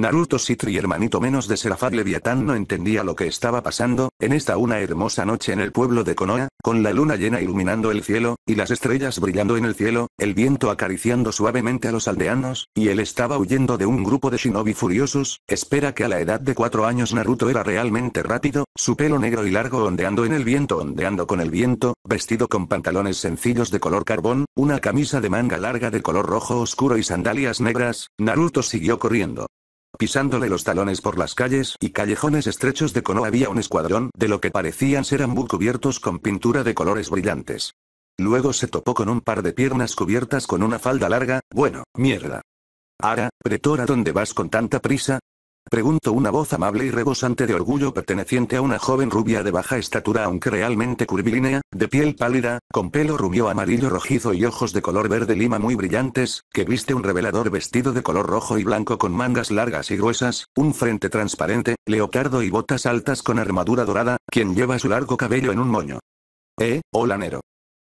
Naruto Sitri, hermanito menos de Serafat Leviatán no entendía lo que estaba pasando, en esta una hermosa noche en el pueblo de Konoha, con la luna llena iluminando el cielo, y las estrellas brillando en el cielo, el viento acariciando suavemente a los aldeanos, y él estaba huyendo de un grupo de shinobi furiosos, espera que a la edad de cuatro años Naruto era realmente rápido, su pelo negro y largo ondeando en el viento ondeando con el viento, vestido con pantalones sencillos de color carbón, una camisa de manga larga de color rojo oscuro y sandalias negras, Naruto siguió corriendo pisándole los talones por las calles y callejones estrechos de cono había un escuadrón de lo que parecían ser ambul cubiertos con pintura de colores brillantes. Luego se topó con un par de piernas cubiertas con una falda larga, bueno, mierda. Ara, pretora, ¿dónde vas con tanta prisa? Pregunto una voz amable y rebosante de orgullo perteneciente a una joven rubia de baja estatura aunque realmente curvilínea, de piel pálida, con pelo rubio amarillo rojizo y ojos de color verde lima muy brillantes, que viste un revelador vestido de color rojo y blanco con mangas largas y gruesas, un frente transparente, leopardo y botas altas con armadura dorada, quien lleva su largo cabello en un moño. Eh, hola Nero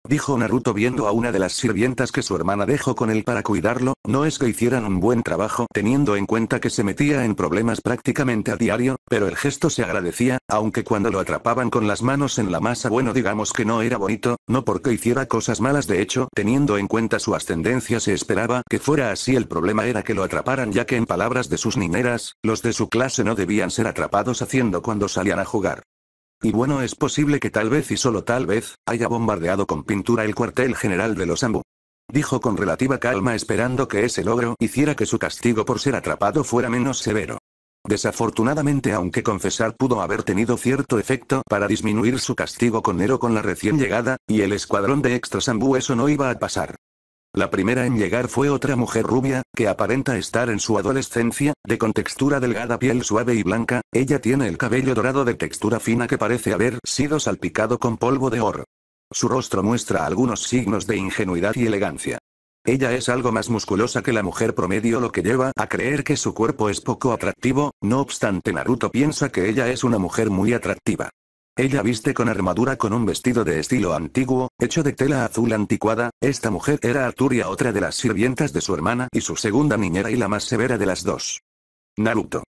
dijo Naruto viendo a una de las sirvientas que su hermana dejó con él para cuidarlo, no es que hicieran un buen trabajo teniendo en cuenta que se metía en problemas prácticamente a diario, pero el gesto se agradecía, aunque cuando lo atrapaban con las manos en la masa bueno digamos que no era bonito, no porque hiciera cosas malas de hecho, teniendo en cuenta su ascendencia se esperaba que fuera así el problema era que lo atraparan ya que en palabras de sus niñeras, los de su clase no debían ser atrapados haciendo cuando salían a jugar. Y bueno es posible que tal vez y solo tal vez, haya bombardeado con pintura el cuartel general de los Ambu. Dijo con relativa calma esperando que ese logro hiciera que su castigo por ser atrapado fuera menos severo. Desafortunadamente aunque confesar pudo haber tenido cierto efecto para disminuir su castigo con Nero con la recién llegada, y el escuadrón de extra Ambu eso no iba a pasar. La primera en llegar fue otra mujer rubia, que aparenta estar en su adolescencia, de contextura delgada piel suave y blanca, ella tiene el cabello dorado de textura fina que parece haber sido salpicado con polvo de oro. Su rostro muestra algunos signos de ingenuidad y elegancia. Ella es algo más musculosa que la mujer promedio lo que lleva a creer que su cuerpo es poco atractivo, no obstante Naruto piensa que ella es una mujer muy atractiva. Ella viste con armadura con un vestido de estilo antiguo, hecho de tela azul anticuada, esta mujer era Arturia otra de las sirvientas de su hermana y su segunda niñera y la más severa de las dos. Naruto.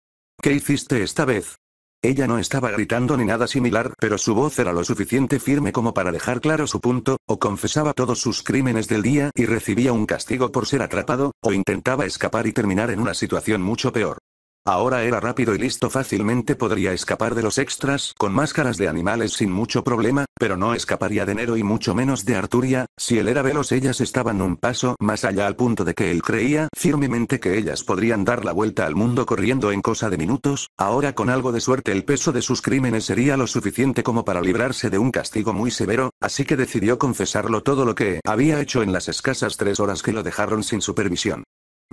¿Qué hiciste esta vez? Ella no estaba gritando ni nada similar, pero su voz era lo suficiente firme como para dejar claro su punto, o confesaba todos sus crímenes del día y recibía un castigo por ser atrapado, o intentaba escapar y terminar en una situación mucho peor. Ahora era rápido y listo fácilmente podría escapar de los extras con máscaras de animales sin mucho problema, pero no escaparía de Nero y mucho menos de Arturia, si él era veloz ellas estaban un paso más allá al punto de que él creía firmemente que ellas podrían dar la vuelta al mundo corriendo en cosa de minutos, ahora con algo de suerte el peso de sus crímenes sería lo suficiente como para librarse de un castigo muy severo, así que decidió confesarlo todo lo que había hecho en las escasas tres horas que lo dejaron sin supervisión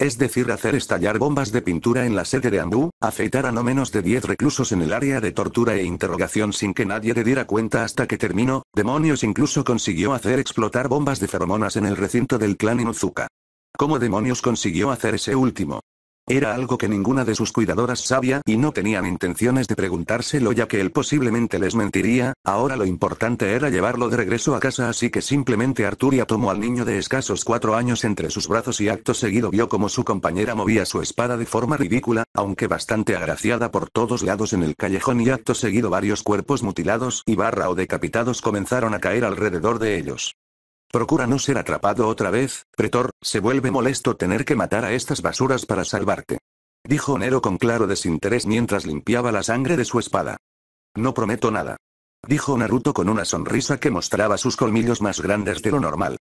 es decir hacer estallar bombas de pintura en la sede de Andú, afeitar a no menos de 10 reclusos en el área de tortura e interrogación sin que nadie le diera cuenta hasta que terminó, demonios incluso consiguió hacer explotar bombas de feromonas en el recinto del clan Inuzuka. ¿Cómo demonios consiguió hacer ese último? Era algo que ninguna de sus cuidadoras sabía y no tenían intenciones de preguntárselo ya que él posiblemente les mentiría, ahora lo importante era llevarlo de regreso a casa así que simplemente Arturia tomó al niño de escasos cuatro años entre sus brazos y acto seguido vio como su compañera movía su espada de forma ridícula, aunque bastante agraciada por todos lados en el callejón y acto seguido varios cuerpos mutilados y barra o decapitados comenzaron a caer alrededor de ellos. Procura no ser atrapado otra vez, pretor, se vuelve molesto tener que matar a estas basuras para salvarte. Dijo Nero con claro desinterés mientras limpiaba la sangre de su espada. No prometo nada. Dijo Naruto con una sonrisa que mostraba sus colmillos más grandes de lo normal.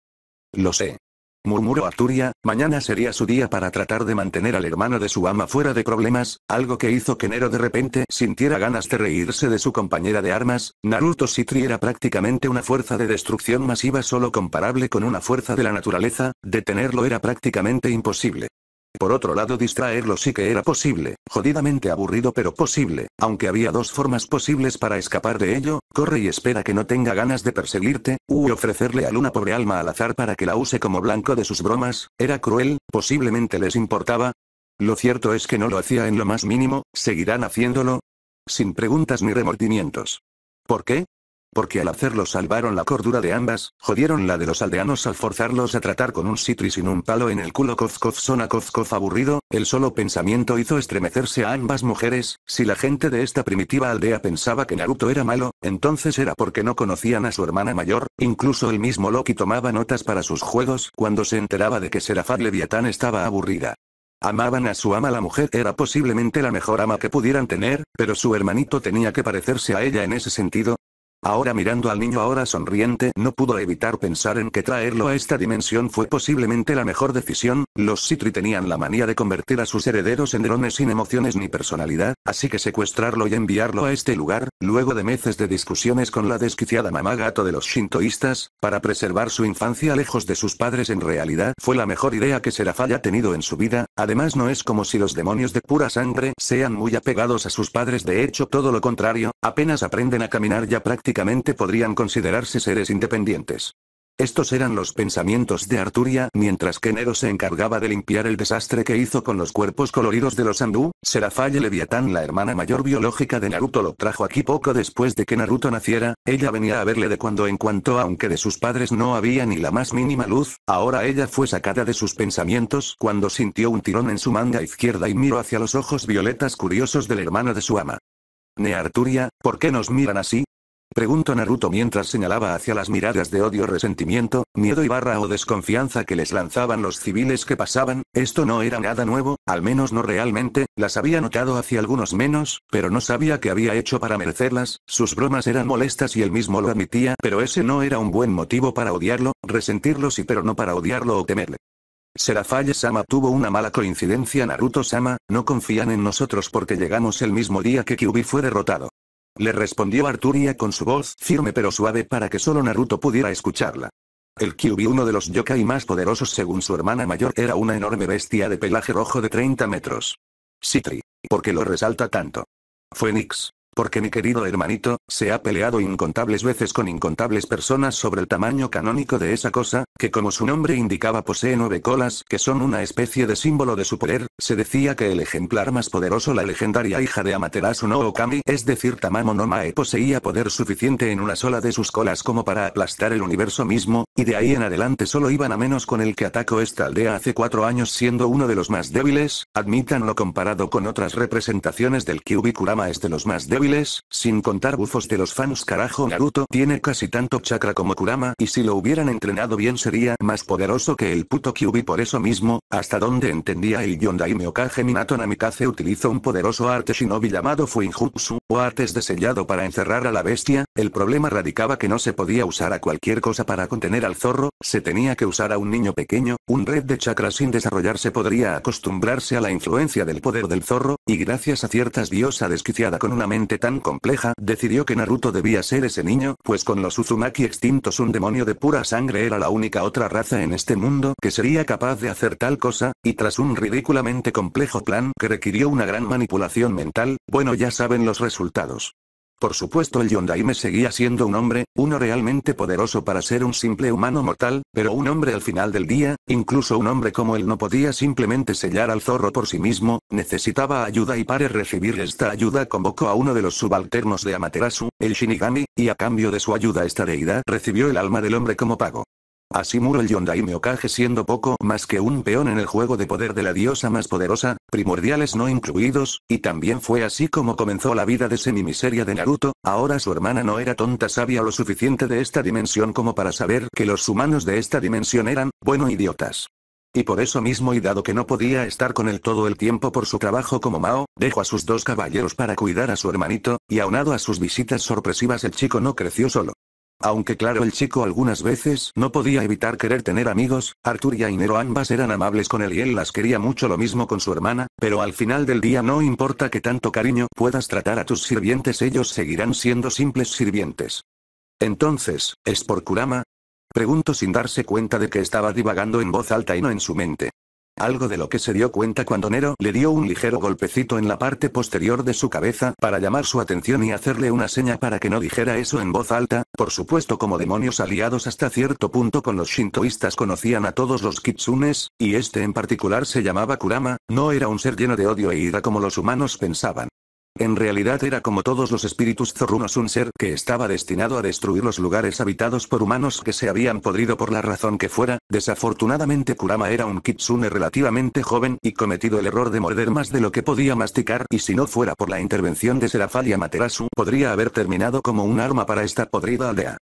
Lo sé murmuró Arturia, mañana sería su día para tratar de mantener al hermano de su ama fuera de problemas, algo que hizo que Nero de repente sintiera ganas de reírse de su compañera de armas, Naruto Sitri era prácticamente una fuerza de destrucción masiva solo comparable con una fuerza de la naturaleza, detenerlo era prácticamente imposible. Por otro lado distraerlo sí que era posible, jodidamente aburrido pero posible, aunque había dos formas posibles para escapar de ello, corre y espera que no tenga ganas de perseguirte, u ofrecerle a Luna pobre alma al azar para que la use como blanco de sus bromas, era cruel, posiblemente les importaba. Lo cierto es que no lo hacía en lo más mínimo, seguirán haciéndolo. Sin preguntas ni remordimientos. ¿Por qué? Porque al hacerlo salvaron la cordura de ambas, jodieron la de los aldeanos al forzarlos a tratar con un citri sin un palo en el culo Kozkov sona Kozkov aburrido, el solo pensamiento hizo estremecerse a ambas mujeres, si la gente de esta primitiva aldea pensaba que Naruto era malo, entonces era porque no conocían a su hermana mayor, incluso el mismo Loki tomaba notas para sus juegos cuando se enteraba de que Serafat Leviatán estaba aburrida. Amaban a su ama la mujer era posiblemente la mejor ama que pudieran tener, pero su hermanito tenía que parecerse a ella en ese sentido, Ahora mirando al niño ahora sonriente, no pudo evitar pensar en que traerlo a esta dimensión fue posiblemente la mejor decisión, los Citri tenían la manía de convertir a sus herederos en drones sin emociones ni personalidad, así que secuestrarlo y enviarlo a este lugar, luego de meses de discusiones con la desquiciada mamá gato de los shintoístas, para preservar su infancia lejos de sus padres en realidad fue la mejor idea que Seraf haya tenido en su vida, además no es como si los demonios de pura sangre sean muy apegados a sus padres de hecho todo lo contrario, apenas aprenden a caminar ya prácticamente podrían considerarse seres independientes. Estos eran los pensamientos de Arturia mientras que Nero se encargaba de limpiar el desastre que hizo con los cuerpos coloridos de los Andú, Serafaya Leviatán la hermana mayor biológica de Naruto lo trajo aquí poco después de que Naruto naciera, ella venía a verle de cuando en cuanto aunque de sus padres no había ni la más mínima luz, ahora ella fue sacada de sus pensamientos cuando sintió un tirón en su manga izquierda y miró hacia los ojos violetas curiosos del hermano de su ama. Ne Arturia, ¿por qué nos miran así? Preguntó Naruto mientras señalaba hacia las miradas de odio resentimiento, miedo y barra o desconfianza que les lanzaban los civiles que pasaban, esto no era nada nuevo, al menos no realmente, las había notado hacia algunos menos, pero no sabía qué había hecho para merecerlas, sus bromas eran molestas y él mismo lo admitía, pero ese no era un buen motivo para odiarlo, resentirlo sí pero no para odiarlo o temerle. Serafaye-sama tuvo una mala coincidencia Naruto-sama, no confían en nosotros porque llegamos el mismo día que Kyubi fue derrotado. Le respondió Arturia con su voz firme pero suave para que solo Naruto pudiera escucharla. El Kyubi, uno de los yokai más poderosos según su hermana mayor, era una enorme bestia de pelaje rojo de 30 metros. Citri. ¿Por qué lo resalta tanto? Nix. Porque mi querido hermanito, se ha peleado incontables veces con incontables personas sobre el tamaño canónico de esa cosa, que como su nombre indicaba posee nueve colas que son una especie de símbolo de su poder, se decía que el ejemplar más poderoso la legendaria hija de Amaterasu no Okami, es decir Tamamo no Mae poseía poder suficiente en una sola de sus colas como para aplastar el universo mismo, y de ahí en adelante solo iban a menos con el que atacó esta aldea hace cuatro años siendo uno de los más débiles, lo comparado con otras representaciones del Kyubi Kurama es de los más débiles sin contar bufos de los fans carajo Naruto tiene casi tanto chakra como Kurama y si lo hubieran entrenado bien sería más poderoso que el puto Kyubi por eso mismo, hasta donde entendía el Yondai Meokage Minato Namikaze utilizó un poderoso arte shinobi llamado Fuinjutsu, o artes de sellado para encerrar a la bestia, el problema radicaba que no se podía usar a cualquier cosa para contener al zorro, se tenía que usar a un niño pequeño, un red de chakra sin desarrollarse podría acostumbrarse a la influencia del poder del zorro, y gracias a ciertas diosa desquiciada con una mente tan compleja decidió que Naruto debía ser ese niño, pues con los Uzumaki extintos un demonio de pura sangre era la única otra raza en este mundo que sería capaz de hacer tal cosa, y tras un ridículamente complejo plan que requirió una gran manipulación mental, bueno ya saben los resultados. Por supuesto el Yondaime seguía siendo un hombre, uno realmente poderoso para ser un simple humano mortal, pero un hombre al final del día, incluso un hombre como él no podía simplemente sellar al zorro por sí mismo, necesitaba ayuda y para recibir esta ayuda convocó a uno de los subalternos de Amaterasu, el Shinigami, y a cambio de su ayuda esta deidad recibió el alma del hombre como pago. Así murió el Yondaime ocaje siendo poco más que un peón en el juego de poder de la diosa más poderosa, primordiales no incluidos, y también fue así como comenzó la vida de semi miseria de Naruto, ahora su hermana no era tonta sabia lo suficiente de esta dimensión como para saber que los humanos de esta dimensión eran, bueno idiotas. Y por eso mismo y dado que no podía estar con él todo el tiempo por su trabajo como Mao, dejó a sus dos caballeros para cuidar a su hermanito, y aunado a sus visitas sorpresivas el chico no creció solo. Aunque claro el chico algunas veces no podía evitar querer tener amigos, Arthur y Ainero ambas eran amables con él y él las quería mucho lo mismo con su hermana, pero al final del día no importa que tanto cariño puedas tratar a tus sirvientes ellos seguirán siendo simples sirvientes. Entonces, ¿es por Kurama? Pregunto sin darse cuenta de que estaba divagando en voz alta y no en su mente. Algo de lo que se dio cuenta cuando Nero le dio un ligero golpecito en la parte posterior de su cabeza para llamar su atención y hacerle una seña para que no dijera eso en voz alta, por supuesto como demonios aliados hasta cierto punto con los shintoístas conocían a todos los kitsunes, y este en particular se llamaba Kurama, no era un ser lleno de odio e ira como los humanos pensaban. En realidad era como todos los espíritus zorrunos un ser que estaba destinado a destruir los lugares habitados por humanos que se habían podrido por la razón que fuera, desafortunadamente Kurama era un kitsune relativamente joven y cometido el error de morder más de lo que podía masticar y si no fuera por la intervención de Serafalia y podría haber terminado como un arma para esta podrida aldea.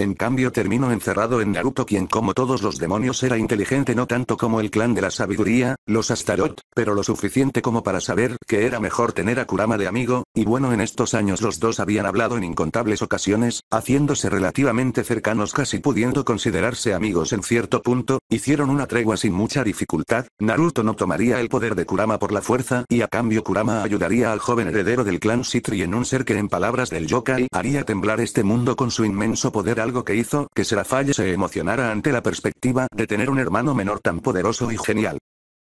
En cambio terminó encerrado en Naruto quien como todos los demonios era inteligente no tanto como el clan de la sabiduría, los Astaroth, pero lo suficiente como para saber que era mejor tener a Kurama de amigo, y bueno en estos años los dos habían hablado en incontables ocasiones, haciéndose relativamente cercanos casi pudiendo considerarse amigos en cierto punto, hicieron una tregua sin mucha dificultad, Naruto no tomaría el poder de Kurama por la fuerza y a cambio Kurama ayudaría al joven heredero del clan Sitri en un ser que en palabras del yokai haría temblar este mundo con su inmenso poder al algo que hizo que Serafalla se emocionara ante la perspectiva de tener un hermano menor tan poderoso y genial.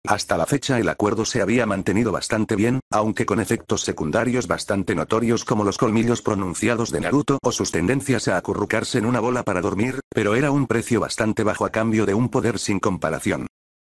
Hasta la fecha el acuerdo se había mantenido bastante bien, aunque con efectos secundarios bastante notorios como los colmillos pronunciados de Naruto o sus tendencias a acurrucarse en una bola para dormir, pero era un precio bastante bajo a cambio de un poder sin comparación.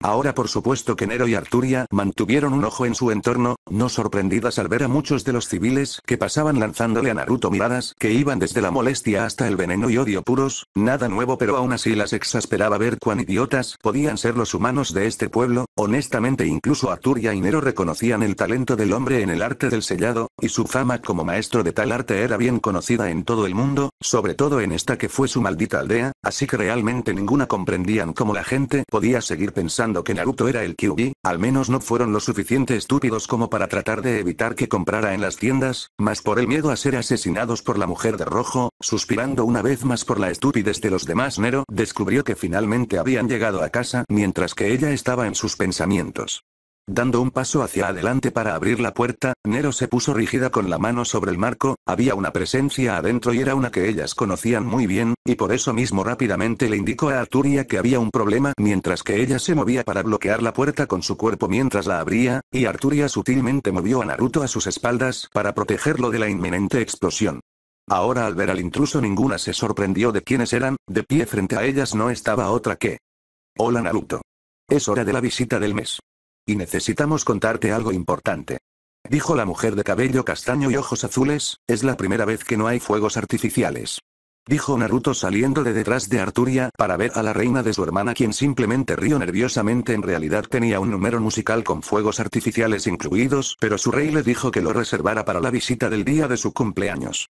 Ahora por supuesto que Nero y Arturia mantuvieron un ojo en su entorno, no sorprendidas al ver a muchos de los civiles que pasaban lanzándole a Naruto miradas que iban desde la molestia hasta el veneno y odio puros, nada nuevo pero aún así las exasperaba ver cuán idiotas podían ser los humanos de este pueblo, honestamente incluso Arturia y Nero reconocían el talento del hombre en el arte del sellado, y su fama como maestro de tal arte era bien conocida en todo el mundo, sobre todo en esta que fue su maldita aldea, así que realmente ninguna comprendían cómo la gente podía seguir pensando que Naruto era el Kyuubi, al menos no fueron lo suficiente estúpidos como para tratar de evitar que comprara en las tiendas, más por el miedo a ser asesinados por la mujer de rojo, suspirando una vez más por la estupidez de los demás Nero descubrió que finalmente habían llegado a casa mientras que ella estaba en sus pensamientos. Dando un paso hacia adelante para abrir la puerta, Nero se puso rígida con la mano sobre el marco, había una presencia adentro y era una que ellas conocían muy bien, y por eso mismo rápidamente le indicó a Arturia que había un problema mientras que ella se movía para bloquear la puerta con su cuerpo mientras la abría, y Arturia sutilmente movió a Naruto a sus espaldas para protegerlo de la inminente explosión. Ahora al ver al intruso ninguna se sorprendió de quiénes eran, de pie frente a ellas no estaba otra que... Hola Naruto. Es hora de la visita del mes. Y necesitamos contarte algo importante. Dijo la mujer de cabello castaño y ojos azules, es la primera vez que no hay fuegos artificiales. Dijo Naruto saliendo de detrás de Arturia para ver a la reina de su hermana quien simplemente rió nerviosamente en realidad tenía un número musical con fuegos artificiales incluidos pero su rey le dijo que lo reservara para la visita del día de su cumpleaños.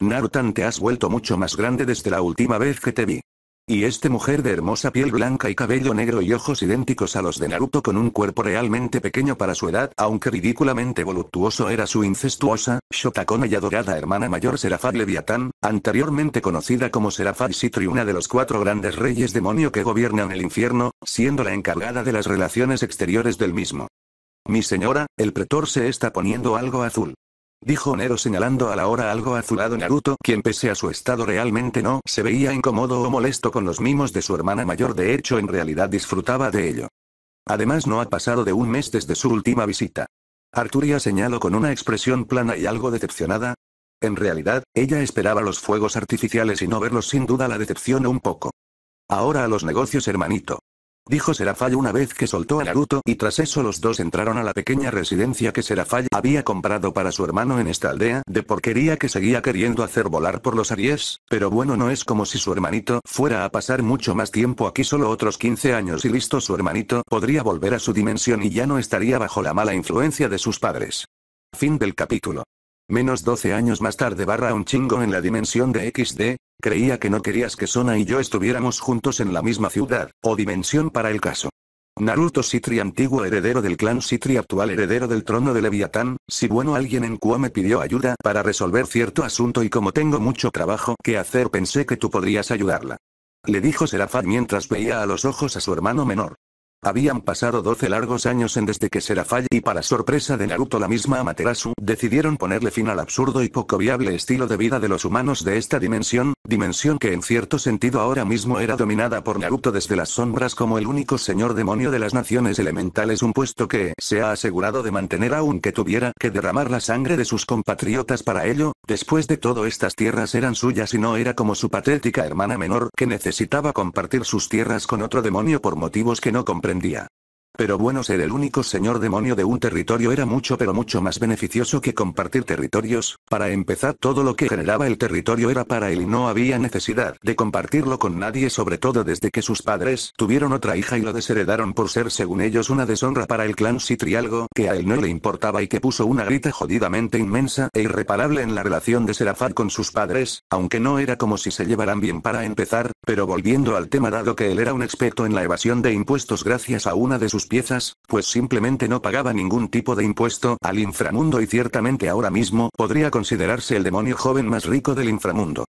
Narutan te has vuelto mucho más grande desde la última vez que te vi. Y esta mujer de hermosa piel blanca y cabello negro y ojos idénticos a los de Naruto con un cuerpo realmente pequeño para su edad, aunque ridículamente voluptuoso era su incestuosa, shotakona y adorada hermana mayor Serafad Leviatán, anteriormente conocida como Serafat Sitri, una de los cuatro grandes reyes demonio que gobiernan el infierno, siendo la encargada de las relaciones exteriores del mismo. Mi señora, el pretor se está poniendo algo azul. Dijo Nero señalando a la hora algo azulado Naruto quien pese a su estado realmente no se veía incómodo o molesto con los mimos de su hermana mayor de hecho en realidad disfrutaba de ello. Además no ha pasado de un mes desde su última visita. Arturia señaló con una expresión plana y algo decepcionada. En realidad, ella esperaba los fuegos artificiales y no verlos sin duda la decepcionó un poco. Ahora a los negocios hermanito. Dijo Serafalla una vez que soltó a Naruto y tras eso los dos entraron a la pequeña residencia que Serafalla había comprado para su hermano en esta aldea de porquería que seguía queriendo hacer volar por los Aries, pero bueno no es como si su hermanito fuera a pasar mucho más tiempo aquí solo otros 15 años y listo su hermanito podría volver a su dimensión y ya no estaría bajo la mala influencia de sus padres. Fin del capítulo. Menos 12 años más tarde barra un chingo en la dimensión de XD, creía que no querías que Sona y yo estuviéramos juntos en la misma ciudad, o dimensión para el caso. Naruto Sitri antiguo heredero del clan Sitri actual heredero del trono de Leviatán, si bueno alguien en Kuo me pidió ayuda para resolver cierto asunto y como tengo mucho trabajo que hacer pensé que tú podrías ayudarla. Le dijo Serafat mientras veía a los ojos a su hermano menor. Habían pasado 12 largos años en desde que Serafai y para sorpresa de Naruto la misma Amaterasu, decidieron ponerle fin al absurdo y poco viable estilo de vida de los humanos de esta dimensión, dimensión que en cierto sentido ahora mismo era dominada por Naruto desde las sombras como el único señor demonio de las naciones elementales un puesto que se ha asegurado de mantener aunque tuviera que derramar la sangre de sus compatriotas para ello, después de todo estas tierras eran suyas y no era como su patética hermana menor que necesitaba compartir sus tierras con otro demonio por motivos que no comprendía pero bueno, ser el único señor demonio de un territorio era mucho pero mucho más beneficioso que compartir territorios, para empezar todo lo que generaba el territorio era para él y no había necesidad de compartirlo con nadie sobre todo desde que sus padres tuvieron otra hija y lo desheredaron por ser según ellos una deshonra para el clan Citrialgo que a él no le importaba y que puso una grita jodidamente inmensa e irreparable en la relación de Serafat con sus padres, aunque no era como si se llevaran bien para empezar, pero volviendo al tema dado que él era un experto en la evasión de impuestos gracias a una de sus piezas, pues simplemente no pagaba ningún tipo de impuesto al inframundo y ciertamente ahora mismo podría considerarse el demonio joven más rico del inframundo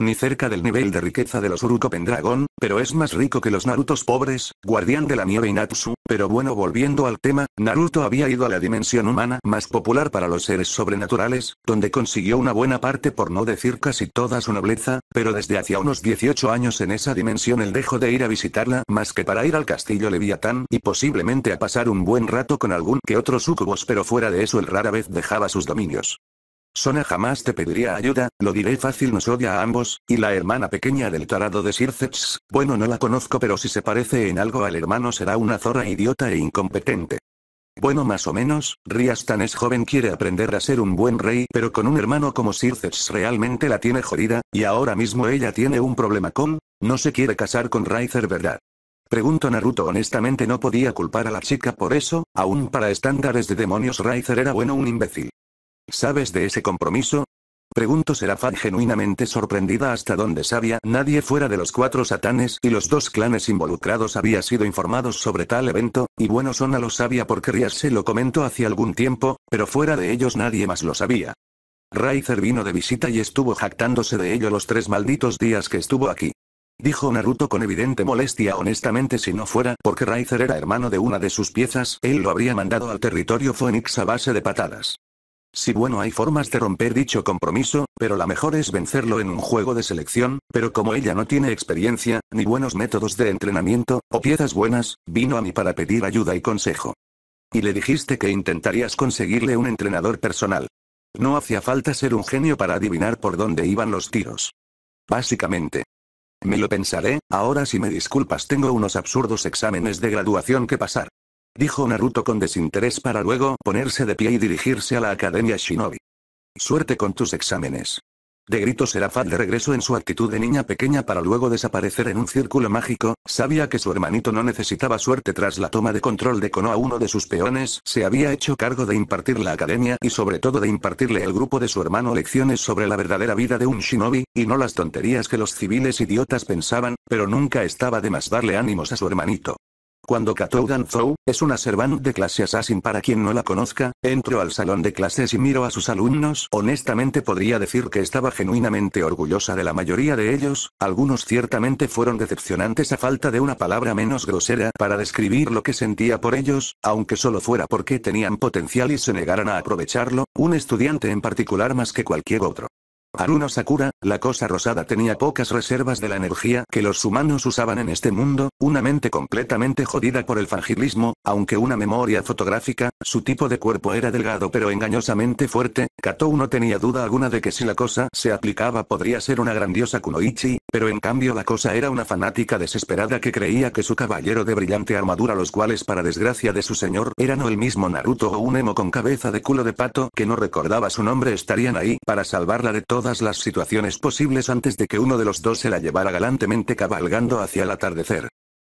ni cerca del nivel de riqueza de los Uruko Pendragon, pero es más rico que los Narutos pobres, Guardián de la Nieve y Natsu, pero bueno volviendo al tema, Naruto había ido a la dimensión humana más popular para los seres sobrenaturales, donde consiguió una buena parte por no decir casi toda su nobleza, pero desde hacía unos 18 años en esa dimensión él dejó de ir a visitarla más que para ir al castillo Leviatán y posiblemente a pasar un buen rato con algún que otro sucubos pero fuera de eso él rara vez dejaba sus dominios. Sona jamás te pediría ayuda, lo diré fácil nos odia a ambos, y la hermana pequeña del tarado de Sirceps, bueno no la conozco pero si se parece en algo al hermano será una zorra idiota e incompetente. Bueno más o menos, tan es joven quiere aprender a ser un buen rey pero con un hermano como Sirceps realmente la tiene jodida, y ahora mismo ella tiene un problema con, no se quiere casar con Raizer ¿verdad? Pregunto Naruto honestamente no podía culpar a la chica por eso, aún para estándares de demonios Raizer era bueno un imbécil. ¿Sabes de ese compromiso? Preguntó Serafat genuinamente sorprendida hasta donde sabía nadie fuera de los cuatro satanes y los dos clanes involucrados había sido informados sobre tal evento, y bueno Sona lo sabía porque Rias se lo comentó hace algún tiempo, pero fuera de ellos nadie más lo sabía. Raizer vino de visita y estuvo jactándose de ello los tres malditos días que estuvo aquí. Dijo Naruto con evidente molestia honestamente si no fuera porque Raizer era hermano de una de sus piezas, él lo habría mandado al territorio Phoenix a base de patadas. Si bueno hay formas de romper dicho compromiso, pero la mejor es vencerlo en un juego de selección, pero como ella no tiene experiencia, ni buenos métodos de entrenamiento, o piezas buenas, vino a mí para pedir ayuda y consejo. Y le dijiste que intentarías conseguirle un entrenador personal. No hacía falta ser un genio para adivinar por dónde iban los tiros. Básicamente. Me lo pensaré, ahora si me disculpas tengo unos absurdos exámenes de graduación que pasar. Dijo Naruto con desinterés para luego ponerse de pie y dirigirse a la Academia Shinobi. Suerte con tus exámenes. De grito Serafat de regreso en su actitud de niña pequeña para luego desaparecer en un círculo mágico, sabía que su hermanito no necesitaba suerte tras la toma de control de Konoha uno de sus peones, se había hecho cargo de impartir la academia y sobre todo de impartirle el grupo de su hermano lecciones sobre la verdadera vida de un shinobi, y no las tonterías que los civiles idiotas pensaban, pero nunca estaba de más darle ánimos a su hermanito. Cuando Katou Danzou, es una servante de clase assassin para quien no la conozca, entró al salón de clases y miro a sus alumnos, honestamente podría decir que estaba genuinamente orgullosa de la mayoría de ellos, algunos ciertamente fueron decepcionantes a falta de una palabra menos grosera para describir lo que sentía por ellos, aunque solo fuera porque tenían potencial y se negaran a aprovecharlo, un estudiante en particular más que cualquier otro. Haruno Sakura, la cosa rosada tenía pocas reservas de la energía que los humanos usaban en este mundo, una mente completamente jodida por el fangilismo, aunque una memoria fotográfica, su tipo de cuerpo era delgado pero engañosamente fuerte, Kato no tenía duda alguna de que si la cosa se aplicaba podría ser una grandiosa kunoichi, pero en cambio la cosa era una fanática desesperada que creía que su caballero de brillante armadura los cuales para desgracia de su señor eran o el mismo Naruto o un emo con cabeza de culo de pato que no recordaba su nombre estarían ahí para salvarla de todo todas las situaciones posibles antes de que uno de los dos se la llevara galantemente cabalgando hacia el atardecer.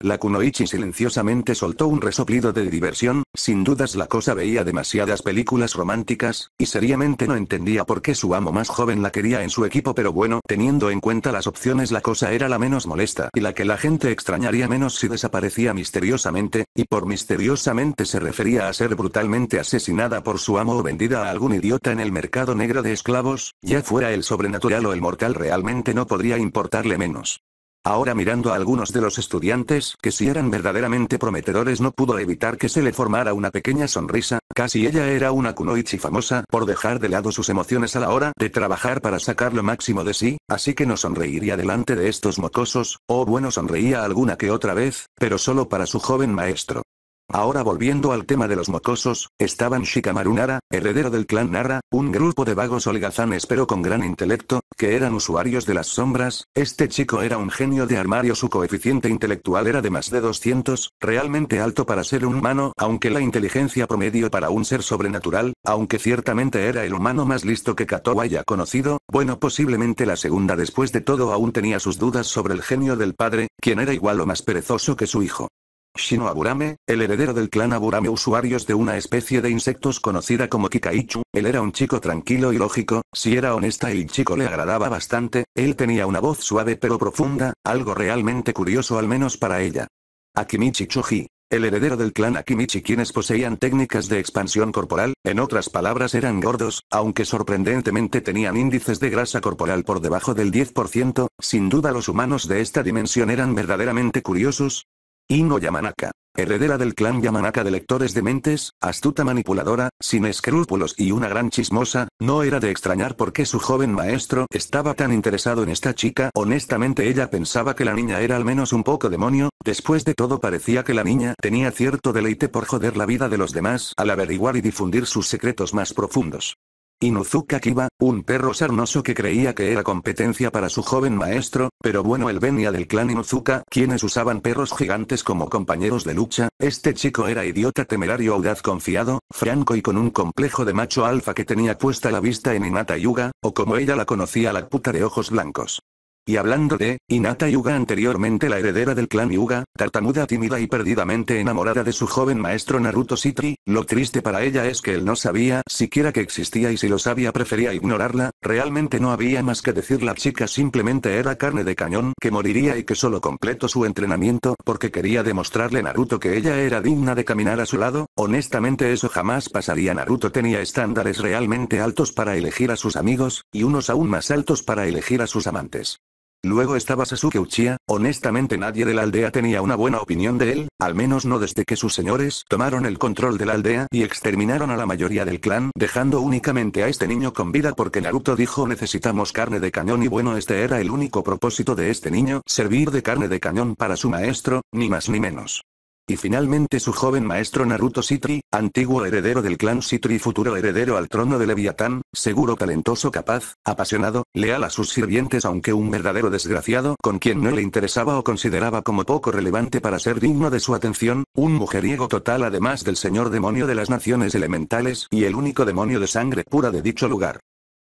La Kunoichi silenciosamente soltó un resoplido de diversión, sin dudas la cosa veía demasiadas películas románticas, y seriamente no entendía por qué su amo más joven la quería en su equipo pero bueno, teniendo en cuenta las opciones la cosa era la menos molesta y la que la gente extrañaría menos si desaparecía misteriosamente, y por misteriosamente se refería a ser brutalmente asesinada por su amo o vendida a algún idiota en el mercado negro de esclavos, ya fuera el sobrenatural o el mortal realmente no podría importarle menos. Ahora mirando a algunos de los estudiantes que si eran verdaderamente prometedores no pudo evitar que se le formara una pequeña sonrisa, casi ella era una kunoichi famosa por dejar de lado sus emociones a la hora de trabajar para sacar lo máximo de sí, así que no sonreiría delante de estos mocosos, o bueno sonreía alguna que otra vez, pero solo para su joven maestro. Ahora volviendo al tema de los mocosos, estaban Shikamaru Nara, heredero del clan Nara, un grupo de vagos holgazanes pero con gran intelecto, que eran usuarios de las sombras, este chico era un genio de armario su coeficiente intelectual era de más de 200, realmente alto para ser un humano aunque la inteligencia promedio para un ser sobrenatural, aunque ciertamente era el humano más listo que Kato haya conocido, bueno posiblemente la segunda después de todo aún tenía sus dudas sobre el genio del padre, quien era igual o más perezoso que su hijo. Shino Aburame, el heredero del clan Aburame usuarios de una especie de insectos conocida como Kikaichu, él era un chico tranquilo y lógico, si era honesta el chico le agradaba bastante, él tenía una voz suave pero profunda, algo realmente curioso al menos para ella. Akimichi Choji. El heredero del clan Akimichi quienes poseían técnicas de expansión corporal, en otras palabras eran gordos, aunque sorprendentemente tenían índices de grasa corporal por debajo del 10%, sin duda los humanos de esta dimensión eran verdaderamente curiosos, Ino Yamanaka. Heredera del clan Yamanaka de lectores de mentes, astuta manipuladora, sin escrúpulos y una gran chismosa, no era de extrañar por qué su joven maestro estaba tan interesado en esta chica. Honestamente ella pensaba que la niña era al menos un poco demonio, después de todo parecía que la niña tenía cierto deleite por joder la vida de los demás al averiguar y difundir sus secretos más profundos. Inuzuka Kiba, un perro sarnoso que creía que era competencia para su joven maestro, pero bueno él venía del clan Inuzuka, quienes usaban perros gigantes como compañeros de lucha, este chico era idiota temerario audaz confiado, franco y con un complejo de macho alfa que tenía puesta la vista en Inata Yuga, o como ella la conocía la puta de ojos blancos. Y hablando de, Inata Yuga anteriormente la heredera del clan Yuga, tartamuda tímida y perdidamente enamorada de su joven maestro Naruto Sitri, lo triste para ella es que él no sabía siquiera que existía y si lo sabía prefería ignorarla, realmente no había más que decir la chica simplemente era carne de cañón que moriría y que solo completó su entrenamiento porque quería demostrarle Naruto que ella era digna de caminar a su lado, honestamente eso jamás pasaría Naruto tenía estándares realmente altos para elegir a sus amigos, y unos aún más altos para elegir a sus amantes. Luego estaba Sasuke Uchiha, honestamente nadie de la aldea tenía una buena opinión de él, al menos no desde que sus señores tomaron el control de la aldea y exterminaron a la mayoría del clan dejando únicamente a este niño con vida porque Naruto dijo necesitamos carne de cañón y bueno este era el único propósito de este niño, servir de carne de cañón para su maestro, ni más ni menos. Y finalmente su joven maestro Naruto Sitri, antiguo heredero del clan Sitri y futuro heredero al trono de Leviatán, seguro talentoso capaz, apasionado, leal a sus sirvientes aunque un verdadero desgraciado con quien no le interesaba o consideraba como poco relevante para ser digno de su atención, un mujeriego total además del señor demonio de las naciones elementales y el único demonio de sangre pura de dicho lugar.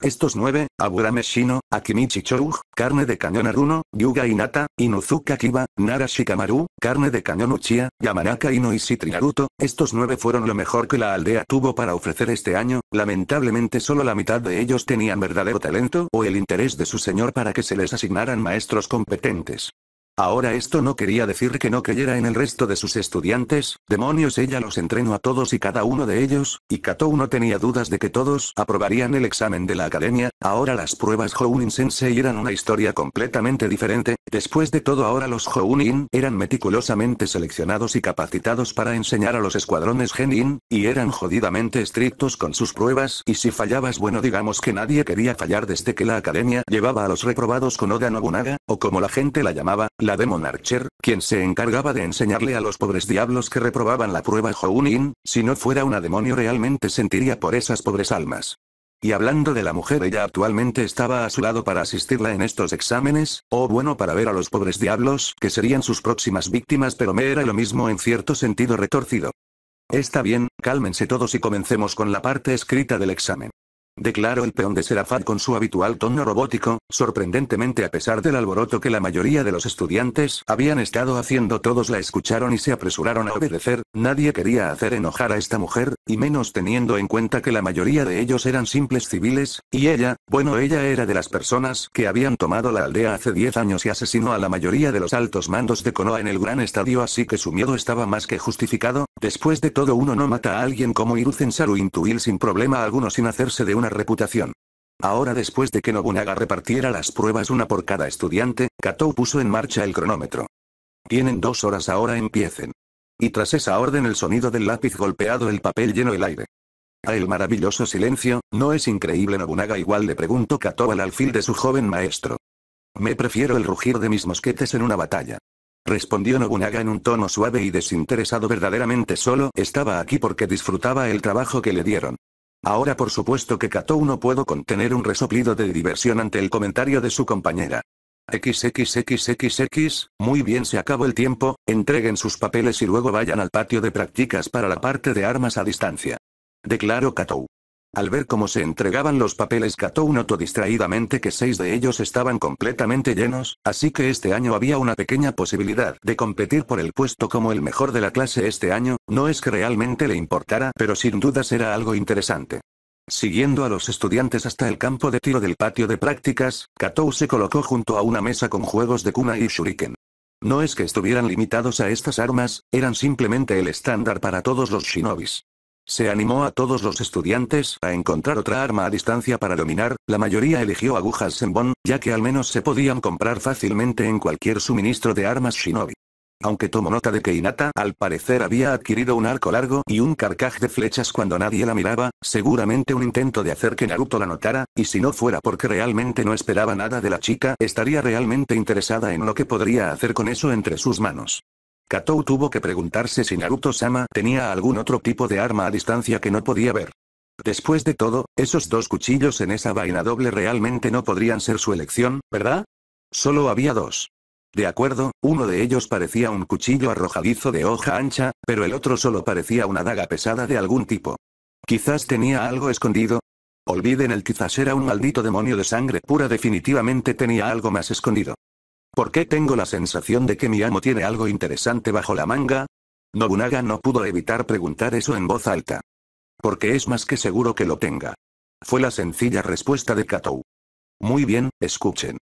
Estos nueve, Aburame Shino, Akimichi Choruj, carne de cañón Aruno, Yuga Inata, Inuzuka Kiba, Nara Shikamaru, carne de cañón Uchiha, Yamanaka Ino y Sitri Naruto, estos nueve fueron lo mejor que la aldea tuvo para ofrecer este año, lamentablemente solo la mitad de ellos tenían verdadero talento o el interés de su señor para que se les asignaran maestros competentes. Ahora esto no quería decir que no creyera en el resto de sus estudiantes, demonios ella los entrenó a todos y cada uno de ellos, y Katou no tenía dudas de que todos aprobarían el examen de la academia, ahora las pruebas Hounin Sensei eran una historia completamente diferente, después de todo ahora los Hounin eran meticulosamente seleccionados y capacitados para enseñar a los escuadrones Genin, y eran jodidamente estrictos con sus pruebas y si fallabas bueno digamos que nadie quería fallar desde que la academia llevaba a los reprobados con Oda Nobunaga, o como la gente la llamaba, la Demon Archer, quien se encargaba de enseñarle a los pobres diablos que reprobaban la prueba Hounin, si no fuera una demonio realmente sentiría por esas pobres almas. Y hablando de la mujer ella actualmente estaba a su lado para asistirla en estos exámenes, o oh bueno para ver a los pobres diablos que serían sus próximas víctimas pero me era lo mismo en cierto sentido retorcido. Está bien, cálmense todos y comencemos con la parte escrita del examen. Declaró el peón de Serafat con su habitual tono robótico, Sorprendentemente a pesar del alboroto que la mayoría de los estudiantes habían estado haciendo todos la escucharon y se apresuraron a obedecer, nadie quería hacer enojar a esta mujer, y menos teniendo en cuenta que la mayoría de ellos eran simples civiles, y ella, bueno ella era de las personas que habían tomado la aldea hace 10 años y asesinó a la mayoría de los altos mandos de Konoha en el gran estadio así que su miedo estaba más que justificado, después de todo uno no mata a alguien como Hiruzen Saru Intuil sin problema alguno sin hacerse de una reputación. Ahora después de que Nobunaga repartiera las pruebas una por cada estudiante, Kato puso en marcha el cronómetro. Tienen dos horas ahora empiecen. Y tras esa orden el sonido del lápiz golpeado el papel llenó el aire. A el maravilloso silencio, ¿no es increíble Nobunaga igual le preguntó Kato al alfil de su joven maestro? Me prefiero el rugir de mis mosquetes en una batalla. Respondió Nobunaga en un tono suave y desinteresado verdaderamente solo estaba aquí porque disfrutaba el trabajo que le dieron. Ahora por supuesto que Katou no puedo contener un resoplido de diversión ante el comentario de su compañera. XXXXX, muy bien se acabó el tiempo, entreguen sus papeles y luego vayan al patio de prácticas para la parte de armas a distancia. Declaró Katou. Al ver cómo se entregaban los papeles Katou notó distraídamente que seis de ellos estaban completamente llenos, así que este año había una pequeña posibilidad de competir por el puesto como el mejor de la clase este año, no es que realmente le importara pero sin dudas era algo interesante. Siguiendo a los estudiantes hasta el campo de tiro del patio de prácticas, Katou se colocó junto a una mesa con juegos de kuna y shuriken. No es que estuvieran limitados a estas armas, eran simplemente el estándar para todos los shinobis. Se animó a todos los estudiantes a encontrar otra arma a distancia para dominar, la mayoría eligió agujas en bon, ya que al menos se podían comprar fácilmente en cualquier suministro de armas Shinobi. Aunque tomó nota de que Inata, al parecer había adquirido un arco largo y un carcaj de flechas cuando nadie la miraba, seguramente un intento de hacer que Naruto la notara, y si no fuera porque realmente no esperaba nada de la chica, estaría realmente interesada en lo que podría hacer con eso entre sus manos. Katou tuvo que preguntarse si Naruto-sama tenía algún otro tipo de arma a distancia que no podía ver. Después de todo, esos dos cuchillos en esa vaina doble realmente no podrían ser su elección, ¿verdad? Solo había dos. De acuerdo, uno de ellos parecía un cuchillo arrojadizo de hoja ancha, pero el otro solo parecía una daga pesada de algún tipo. Quizás tenía algo escondido. Olviden el quizás era un maldito demonio de sangre pura definitivamente tenía algo más escondido. ¿Por qué tengo la sensación de que mi amo tiene algo interesante bajo la manga? Nobunaga no pudo evitar preguntar eso en voz alta. Porque es más que seguro que lo tenga. Fue la sencilla respuesta de Katou. Muy bien, escuchen.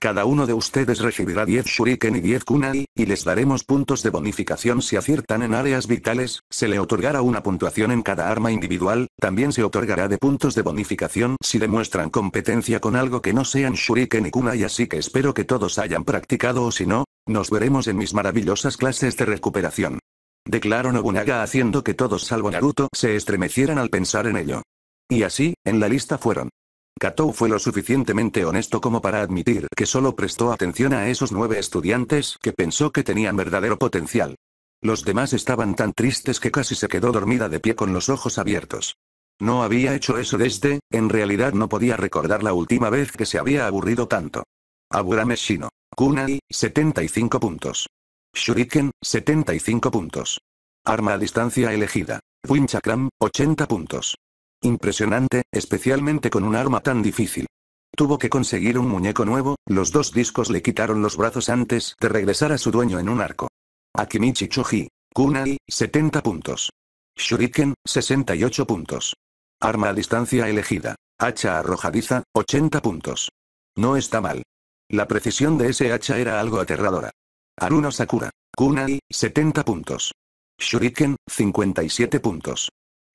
Cada uno de ustedes recibirá 10 shuriken y 10 kunai, y les daremos puntos de bonificación si aciertan en áreas vitales, se le otorgará una puntuación en cada arma individual, también se otorgará de puntos de bonificación si demuestran competencia con algo que no sean shuriken y kunai así que espero que todos hayan practicado o si no, nos veremos en mis maravillosas clases de recuperación. Declaró Nobunaga haciendo que todos salvo Naruto se estremecieran al pensar en ello. Y así, en la lista fueron. Kato fue lo suficientemente honesto como para admitir que solo prestó atención a esos nueve estudiantes que pensó que tenían verdadero potencial. Los demás estaban tan tristes que casi se quedó dormida de pie con los ojos abiertos. No había hecho eso desde, en realidad no podía recordar la última vez que se había aburrido tanto. Aburame Shino. Kunai, 75 puntos. Shuriken, 75 puntos. Arma a distancia elegida. Winchakram, 80 puntos. Impresionante, especialmente con un arma tan difícil. Tuvo que conseguir un muñeco nuevo, los dos discos le quitaron los brazos antes de regresar a su dueño en un arco. Akimichi Choji. Kunai, 70 puntos. Shuriken, 68 puntos. Arma a distancia elegida. Hacha arrojadiza, 80 puntos. No está mal. La precisión de ese hacha era algo aterradora. Aruno Sakura. Kunai, 70 puntos. Shuriken, 57 puntos.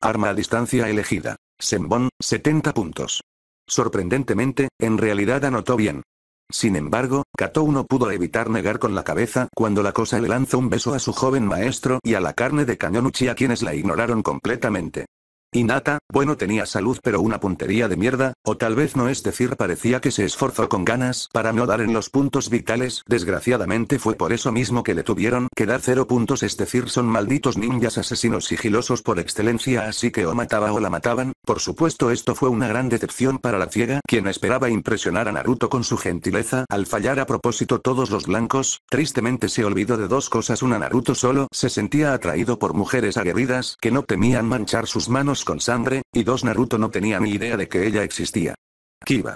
Arma a distancia elegida. Sembón, 70 puntos. Sorprendentemente, en realidad anotó bien. Sin embargo, Kato no pudo evitar negar con la cabeza cuando la cosa le lanzó un beso a su joven maestro y a la carne de cañonuchi a quienes la ignoraron completamente. Inata, bueno tenía salud pero una puntería de mierda, o tal vez no es decir parecía que se esforzó con ganas para no dar en los puntos vitales. Desgraciadamente fue por eso mismo que le tuvieron que dar cero puntos es decir son malditos ninjas asesinos sigilosos por excelencia así que o mataba o la mataban. Por supuesto esto fue una gran decepción para la ciega quien esperaba impresionar a Naruto con su gentileza. Al fallar a propósito todos los blancos, tristemente se olvidó de dos cosas una Naruto solo se sentía atraído por mujeres aguerridas que no temían manchar sus manos con sangre, y dos Naruto no tenía ni idea de que ella existía. Kiba.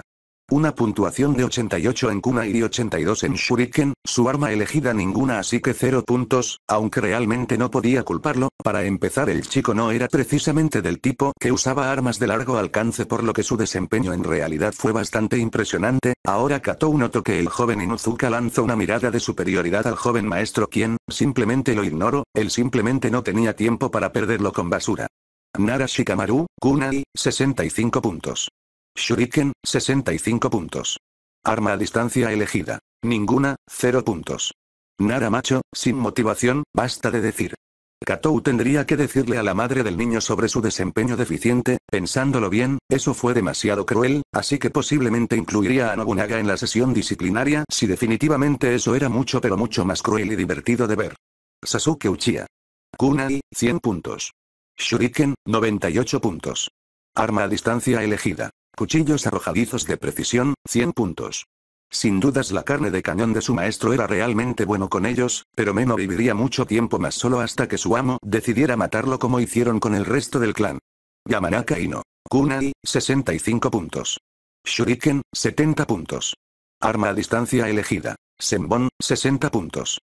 Una puntuación de 88 en Kuna y 82 en Shuriken, su arma elegida ninguna así que 0 puntos, aunque realmente no podía culparlo, para empezar el chico no era precisamente del tipo que usaba armas de largo alcance por lo que su desempeño en realidad fue bastante impresionante, ahora Katou notó que el joven Inuzuka lanzó una mirada de superioridad al joven maestro quien, simplemente lo ignoró, él simplemente no tenía tiempo para perderlo con basura. Nara Shikamaru, Kunai, 65 puntos. Shuriken, 65 puntos. Arma a distancia elegida. Ninguna, 0 puntos. Nara macho, sin motivación, basta de decir. Katou tendría que decirle a la madre del niño sobre su desempeño deficiente, pensándolo bien, eso fue demasiado cruel, así que posiblemente incluiría a Nobunaga en la sesión disciplinaria si definitivamente eso era mucho pero mucho más cruel y divertido de ver. Sasuke Uchiha. Kunai, 100 puntos. Shuriken, 98 puntos. Arma a distancia elegida. Cuchillos arrojadizos de precisión, 100 puntos. Sin dudas la carne de cañón de su maestro era realmente bueno con ellos, pero Meno viviría mucho tiempo más solo hasta que su amo decidiera matarlo como hicieron con el resto del clan. Yamanaka Ino. Kunai, 65 puntos. Shuriken, 70 puntos. Arma a distancia elegida. Senbon, 60 puntos.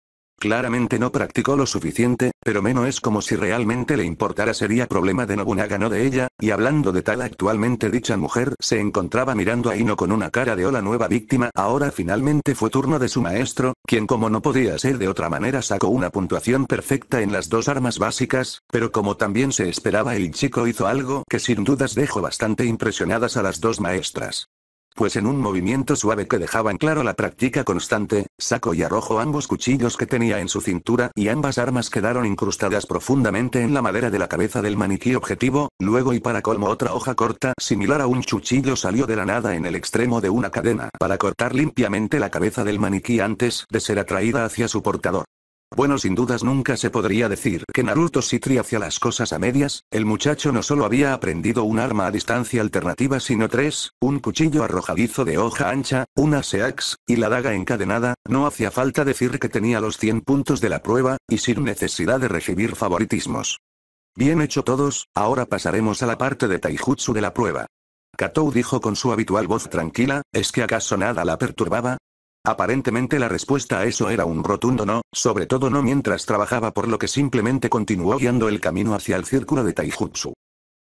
Claramente no practicó lo suficiente, pero menos es como si realmente le importara sería problema de Nobunaga no de ella, y hablando de tal actualmente dicha mujer se encontraba mirando a Ino con una cara de hola nueva víctima ahora finalmente fue turno de su maestro, quien como no podía ser de otra manera sacó una puntuación perfecta en las dos armas básicas, pero como también se esperaba el chico hizo algo que sin dudas dejó bastante impresionadas a las dos maestras. Pues en un movimiento suave que dejaba en claro la práctica constante, sacó y arrojó ambos cuchillos que tenía en su cintura y ambas armas quedaron incrustadas profundamente en la madera de la cabeza del maniquí objetivo, luego y para colmo otra hoja corta similar a un cuchillo salió de la nada en el extremo de una cadena para cortar limpiamente la cabeza del maniquí antes de ser atraída hacia su portador. Bueno sin dudas nunca se podría decir que Naruto Sitri hacía las cosas a medias, el muchacho no solo había aprendido un arma a distancia alternativa sino tres, un cuchillo arrojadizo de hoja ancha, una seax, y la daga encadenada, no hacía falta decir que tenía los 100 puntos de la prueba, y sin necesidad de recibir favoritismos. Bien hecho todos, ahora pasaremos a la parte de taijutsu de la prueba. Katou dijo con su habitual voz tranquila, ¿es que acaso nada la perturbaba? Aparentemente la respuesta a eso era un rotundo no, sobre todo no mientras trabajaba por lo que simplemente continuó guiando el camino hacia el círculo de Taijutsu.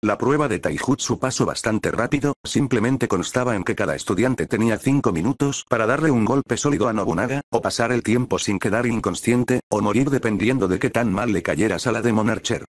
La prueba de Taijutsu pasó bastante rápido, simplemente constaba en que cada estudiante tenía 5 minutos para darle un golpe sólido a Nobunaga, o pasar el tiempo sin quedar inconsciente, o morir dependiendo de qué tan mal le cayeras a la de Monarcher.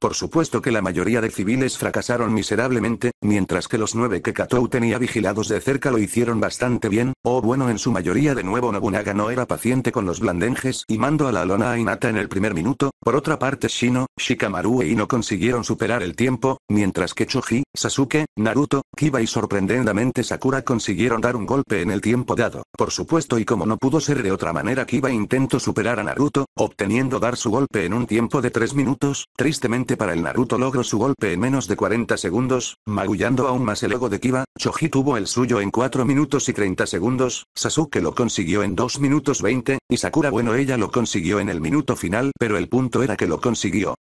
Por supuesto que la mayoría de civiles fracasaron miserablemente, mientras que los nueve que Katou tenía vigilados de cerca lo hicieron bastante bien, o oh bueno en su mayoría de nuevo Nobunaga no era paciente con los blandenjes y mandó a la lona a Inata en el primer minuto, por otra parte Shino, Shikamaru e Ino consiguieron superar el tiempo, mientras que Choji, Sasuke, Naruto, Kiba y sorprendentemente Sakura consiguieron dar un golpe en el tiempo dado, por supuesto y como no pudo ser de otra manera Kiba intentó superar a Naruto, obteniendo dar su golpe en un tiempo de tres minutos, tristemente para el Naruto logró su golpe en menos de 40 segundos, magullando aún más el ego de Kiba, Choji tuvo el suyo en 4 minutos y 30 segundos, Sasuke lo consiguió en 2 minutos 20, y Sakura bueno ella lo consiguió en el minuto final pero el punto era que lo consiguió.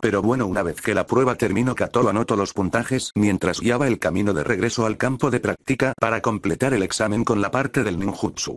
Pero bueno una vez que la prueba terminó Kato anotó los puntajes mientras guiaba el camino de regreso al campo de práctica para completar el examen con la parte del ninjutsu.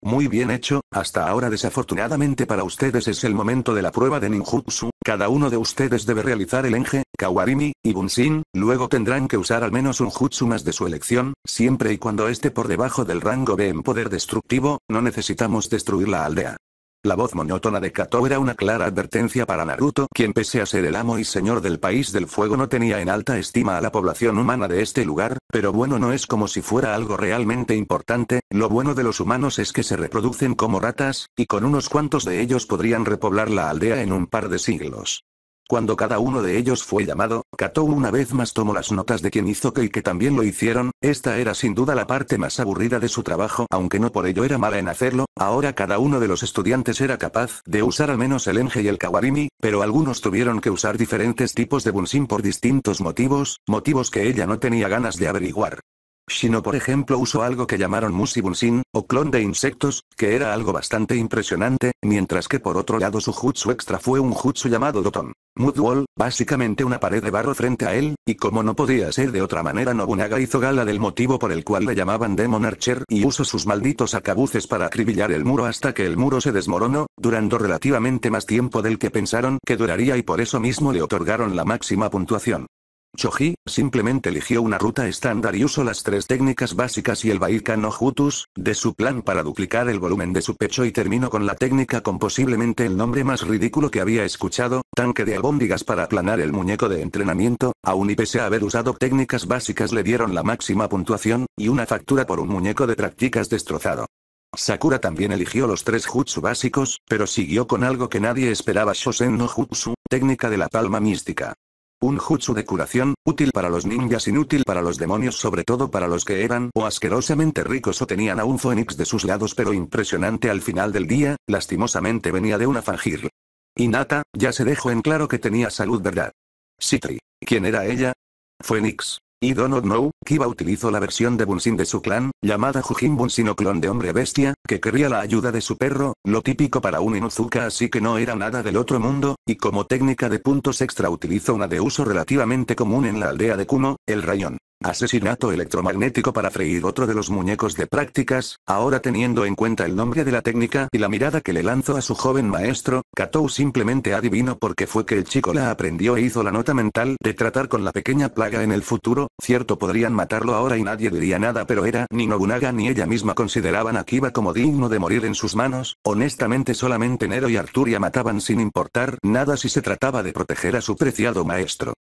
Muy bien hecho, hasta ahora desafortunadamente para ustedes es el momento de la prueba de ninjutsu, cada uno de ustedes debe realizar el Enge, Kawarimi, y bunsin. luego tendrán que usar al menos un jutsu más de su elección, siempre y cuando esté por debajo del rango B en poder destructivo, no necesitamos destruir la aldea. La voz monótona de Kato era una clara advertencia para Naruto, quien pese a ser el amo y señor del país del fuego no tenía en alta estima a la población humana de este lugar, pero bueno no es como si fuera algo realmente importante, lo bueno de los humanos es que se reproducen como ratas, y con unos cuantos de ellos podrían repoblar la aldea en un par de siglos. Cuando cada uno de ellos fue llamado, Kato una vez más tomó las notas de quien hizo que y que también lo hicieron, esta era sin duda la parte más aburrida de su trabajo aunque no por ello era mala en hacerlo, ahora cada uno de los estudiantes era capaz de usar al menos el enge y el kawarimi, pero algunos tuvieron que usar diferentes tipos de bunshin por distintos motivos, motivos que ella no tenía ganas de averiguar. Shino por ejemplo usó algo que llamaron Musibunsin, o clon de insectos, que era algo bastante impresionante, mientras que por otro lado su jutsu extra fue un jutsu llamado Doton. Mudwall, básicamente una pared de barro frente a él, y como no podía ser de otra manera Nobunaga hizo gala del motivo por el cual le llamaban Demon Archer y usó sus malditos acabuces para acribillar el muro hasta que el muro se desmoronó, durando relativamente más tiempo del que pensaron que duraría y por eso mismo le otorgaron la máxima puntuación. Choji, simplemente eligió una ruta estándar y usó las tres técnicas básicas y el no Jutus, de su plan para duplicar el volumen de su pecho y terminó con la técnica con posiblemente el nombre más ridículo que había escuchado, tanque de albóndigas para aplanar el muñeco de entrenamiento, aun y pese a haber usado técnicas básicas le dieron la máxima puntuación, y una factura por un muñeco de prácticas destrozado. Sakura también eligió los tres jutsu básicos, pero siguió con algo que nadie esperaba Shosen no Jutsu, técnica de la palma mística. Un jutsu de curación, útil para los ninjas inútil para los demonios sobre todo para los que eran o asquerosamente ricos o tenían a un fénix de sus lados pero impresionante al final del día, lastimosamente venía de una fangir. Inata, ya se dejó en claro que tenía salud verdad. Citri. ¿Quién era ella? Fénix. Y Donald No, Kiba utilizó la versión de Bunsin de su clan, llamada Jujin Bunsin o clon de hombre bestia, que quería la ayuda de su perro, lo típico para un Inuzuka así que no era nada del otro mundo, y como técnica de puntos extra utilizó una de uso relativamente común en la aldea de Kumo, el rayón. Asesinato electromagnético para freír otro de los muñecos de prácticas, ahora teniendo en cuenta el nombre de la técnica y la mirada que le lanzó a su joven maestro, Katou simplemente adivino porque fue que el chico la aprendió e hizo la nota mental de tratar con la pequeña plaga en el futuro, cierto podrían matarlo ahora y nadie diría nada pero era ni Nobunaga ni ella misma consideraban a Kiba como digno de morir en sus manos, honestamente solamente Nero y Arturia mataban sin importar nada si se trataba de proteger a su preciado maestro.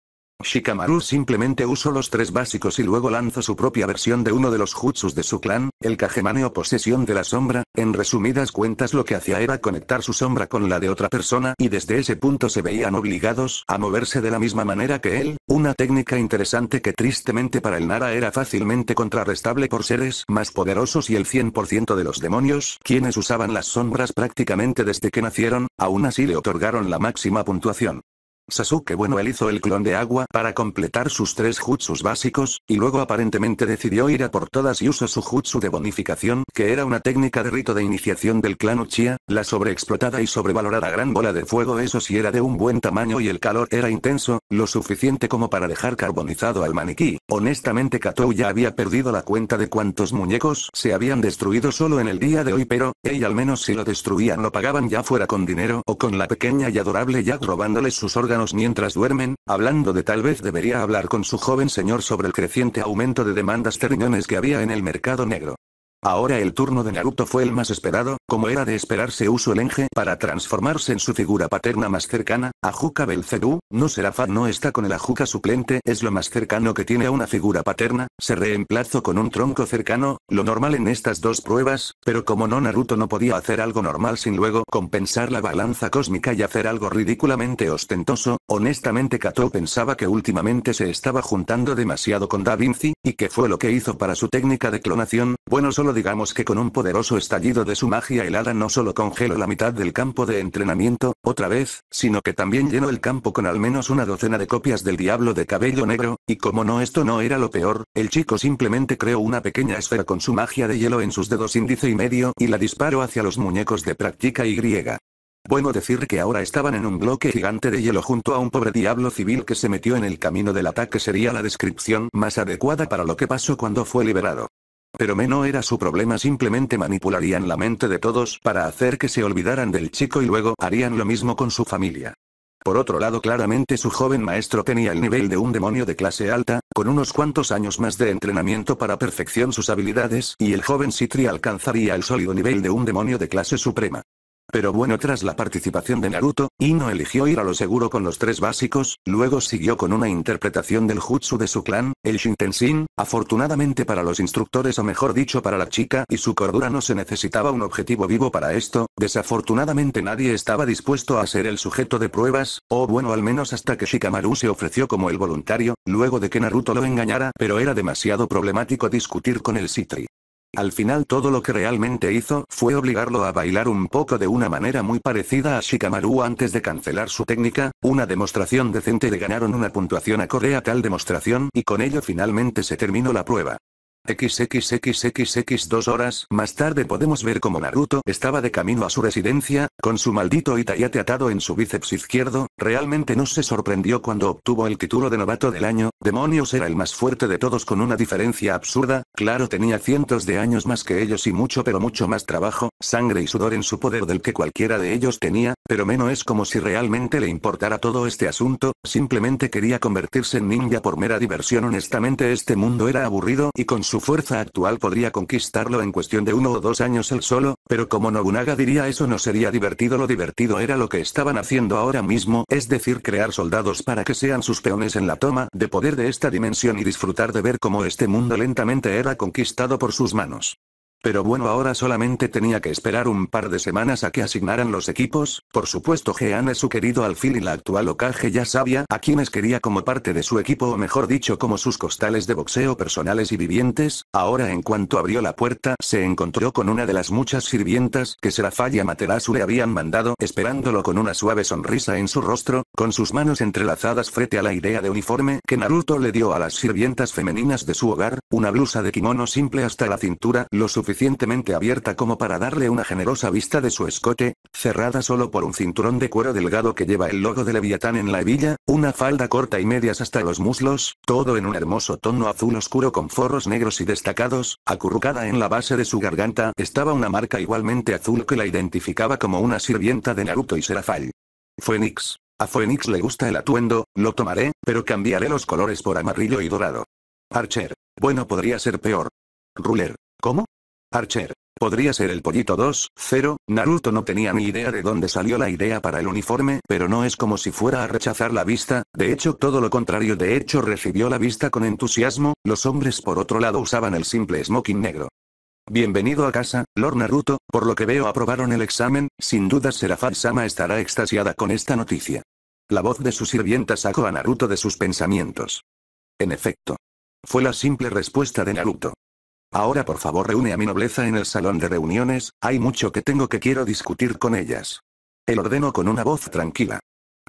Shikamaru simplemente usó los tres básicos y luego lanzó su propia versión de uno de los jutsus de su clan, el Kagemane o posesión de la sombra, en resumidas cuentas lo que hacía era conectar su sombra con la de otra persona y desde ese punto se veían obligados a moverse de la misma manera que él, una técnica interesante que tristemente para el Nara era fácilmente contrarrestable por seres más poderosos y el 100% de los demonios, quienes usaban las sombras prácticamente desde que nacieron, aún así le otorgaron la máxima puntuación. Sasuke bueno él hizo el clon de agua para completar sus tres jutsus básicos, y luego aparentemente decidió ir a por todas y usó su jutsu de bonificación que era una técnica de rito de iniciación del clan Uchiha, la sobreexplotada y sobrevalorada gran bola de fuego eso sí era de un buen tamaño y el calor era intenso, lo suficiente como para dejar carbonizado al maniquí. Honestamente Katou ya había perdido la cuenta de cuántos muñecos se habían destruido solo en el día de hoy pero, ella al menos si lo destruían lo pagaban ya fuera con dinero o con la pequeña y adorable Jack robándoles sus órganos mientras duermen, hablando de tal vez debería hablar con su joven señor sobre el creciente aumento de demandas de que había en el mercado negro. Ahora el turno de Naruto fue el más esperado, como era de esperarse usó el enje para transformarse en su figura paterna más cercana, Ajuka Belzeru no será fan no está con el Ajuka suplente es lo más cercano que tiene a una figura paterna, se reemplazó con un tronco cercano, lo normal en estas dos pruebas, pero como no Naruto no podía hacer algo normal sin luego compensar la balanza cósmica y hacer algo ridículamente ostentoso, honestamente Kato pensaba que últimamente se estaba juntando demasiado con Da Vinci, y que fue lo que hizo para su técnica de clonación, bueno solo digamos que con un poderoso estallido de su magia helada no solo congeló la mitad del campo de entrenamiento, otra vez, sino que también llenó el campo con al menos una docena de copias del diablo de cabello negro, y como no esto no era lo peor, el chico simplemente creó una pequeña esfera con su magia de hielo en sus dedos índice y medio y la disparó hacia los muñecos de práctica Y. Bueno decir que ahora estaban en un bloque gigante de hielo junto a un pobre diablo civil que se metió en el camino del ataque sería la descripción más adecuada para lo que pasó cuando fue liberado. Pero menos era su problema simplemente manipularían la mente de todos para hacer que se olvidaran del chico y luego harían lo mismo con su familia. Por otro lado claramente su joven maestro tenía el nivel de un demonio de clase alta, con unos cuantos años más de entrenamiento para perfección sus habilidades y el joven Citri alcanzaría el sólido nivel de un demonio de clase suprema. Pero bueno, tras la participación de Naruto, Ino eligió ir a lo seguro con los tres básicos, luego siguió con una interpretación del jutsu de su clan, el Shintenshin, afortunadamente para los instructores o mejor dicho para la chica y su cordura no se necesitaba un objetivo vivo para esto, desafortunadamente nadie estaba dispuesto a ser el sujeto de pruebas, o bueno al menos hasta que Shikamaru se ofreció como el voluntario, luego de que Naruto lo engañara pero era demasiado problemático discutir con el Sitri. Al final todo lo que realmente hizo fue obligarlo a bailar un poco de una manera muy parecida a Shikamaru antes de cancelar su técnica, una demostración decente le ganaron una puntuación a Corea tal demostración y con ello finalmente se terminó la prueba. XXXXX dos horas más tarde podemos ver como Naruto estaba de camino a su residencia, con su maldito Itayate atado en su bíceps izquierdo, realmente no se sorprendió cuando obtuvo el título de novato del año, demonios era el más fuerte de todos con una diferencia absurda, claro tenía cientos de años más que ellos y mucho pero mucho más trabajo, sangre y sudor en su poder del que cualquiera de ellos tenía, pero menos es como si realmente le importara todo este asunto, simplemente quería convertirse en ninja por mera diversión honestamente este mundo era aburrido y con su su fuerza actual podría conquistarlo en cuestión de uno o dos años él solo, pero como Nobunaga diría eso no sería divertido, lo divertido era lo que estaban haciendo ahora mismo, es decir, crear soldados para que sean sus peones en la toma de poder de esta dimensión y disfrutar de ver cómo este mundo lentamente era conquistado por sus manos. Pero bueno, ahora solamente tenía que esperar un par de semanas a que asignaran los equipos. Por supuesto, es su querido alfil y la actual Okage ya sabía a quienes quería como parte de su equipo, o mejor dicho, como sus costales de boxeo personales y vivientes. Ahora, en cuanto abrió la puerta, se encontró con una de las muchas sirvientas que Serafal y le habían mandado, esperándolo con una suave sonrisa en su rostro, con sus manos entrelazadas frente a la idea de uniforme que Naruto le dio a las sirvientas femeninas de su hogar, una blusa de kimono simple hasta la cintura, lo suficiente suficientemente abierta como para darle una generosa vista de su escote, cerrada solo por un cinturón de cuero delgado que lleva el logo de Leviatán en la hebilla, una falda corta y medias hasta los muslos, todo en un hermoso tono azul oscuro con forros negros y destacados, acurrucada en la base de su garganta estaba una marca igualmente azul que la identificaba como una sirvienta de Naruto y Serafal. Phoenix. A Phoenix le gusta el atuendo, lo tomaré, pero cambiaré los colores por amarillo y dorado. Archer. Bueno podría ser peor. Ruler. ¿Cómo? Archer. Podría ser el pollito 2-0, Naruto no tenía ni idea de dónde salió la idea para el uniforme, pero no es como si fuera a rechazar la vista, de hecho todo lo contrario de hecho recibió la vista con entusiasmo, los hombres por otro lado usaban el simple smoking negro. Bienvenido a casa, Lord Naruto, por lo que veo aprobaron el examen, sin duda Serafat-sama estará extasiada con esta noticia. La voz de su sirvienta sacó a Naruto de sus pensamientos. En efecto. Fue la simple respuesta de Naruto. Ahora por favor reúne a mi nobleza en el salón de reuniones, hay mucho que tengo que quiero discutir con ellas. El ordeno con una voz tranquila.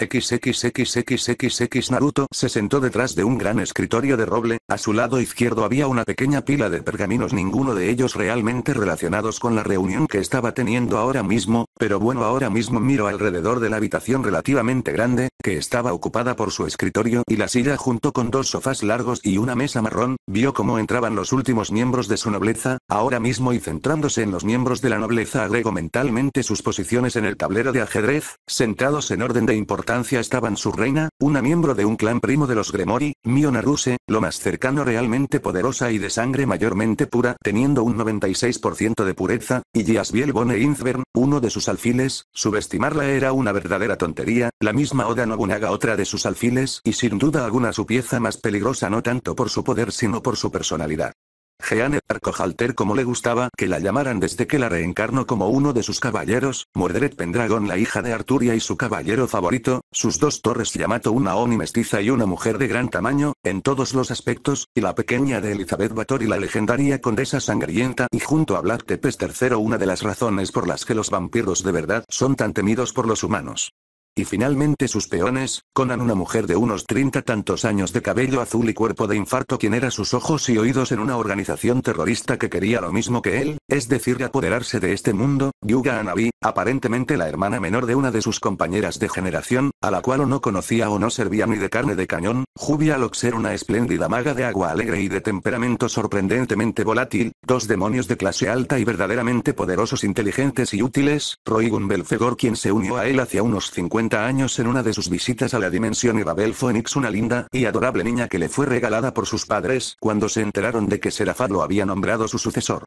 XXXXXX Naruto se sentó detrás de un gran escritorio de roble, a su lado izquierdo había una pequeña pila de pergaminos ninguno de ellos realmente relacionados con la reunión que estaba teniendo ahora mismo, pero bueno ahora mismo miro alrededor de la habitación relativamente grande, que estaba ocupada por su escritorio y la silla junto con dos sofás largos y una mesa marrón, vio cómo entraban los últimos miembros de su nobleza, ahora mismo y centrándose en los miembros de la nobleza agregó mentalmente sus posiciones en el tablero de ajedrez, sentados en orden de importancia estaban su reina, una miembro de un clan primo de los Gremori, Miona Ruse, lo más cercano realmente poderosa y de sangre mayormente pura teniendo un 96% de pureza, y Jasbiel Bone Inzvern, uno de sus alfiles, subestimarla era una verdadera tontería, la misma Oda Nobunaga otra de sus alfiles y sin duda alguna su pieza más peligrosa no tanto por su poder sino por su personalidad. Jeanne Arcohalter como le gustaba que la llamaran desde que la reencarnó como uno de sus caballeros, Mordred Pendragon la hija de Arturia y su caballero favorito, sus dos torres Yamato una Oni mestiza y una mujer de gran tamaño, en todos los aspectos, y la pequeña de Elizabeth y la legendaria condesa sangrienta y junto a Black Tepes III una de las razones por las que los vampiros de verdad son tan temidos por los humanos. Y finalmente sus peones, Conan una mujer de unos treinta tantos años de cabello azul y cuerpo de infarto quien era sus ojos y oídos en una organización terrorista que quería lo mismo que él, es decir apoderarse de este mundo, Yuga Anabi, aparentemente la hermana menor de una de sus compañeras de generación, a la cual o no conocía o no servía ni de carne de cañón, jubia Loxer una espléndida maga de agua alegre y de temperamento sorprendentemente volátil, dos demonios de clase alta y verdaderamente poderosos inteligentes y útiles, Roigun quien se unió a él hacia unos 50 años en una de sus visitas a la dimensión Babel Phoenix una linda y adorable niña que le fue regalada por sus padres cuando se enteraron de que Serafat lo había nombrado su sucesor.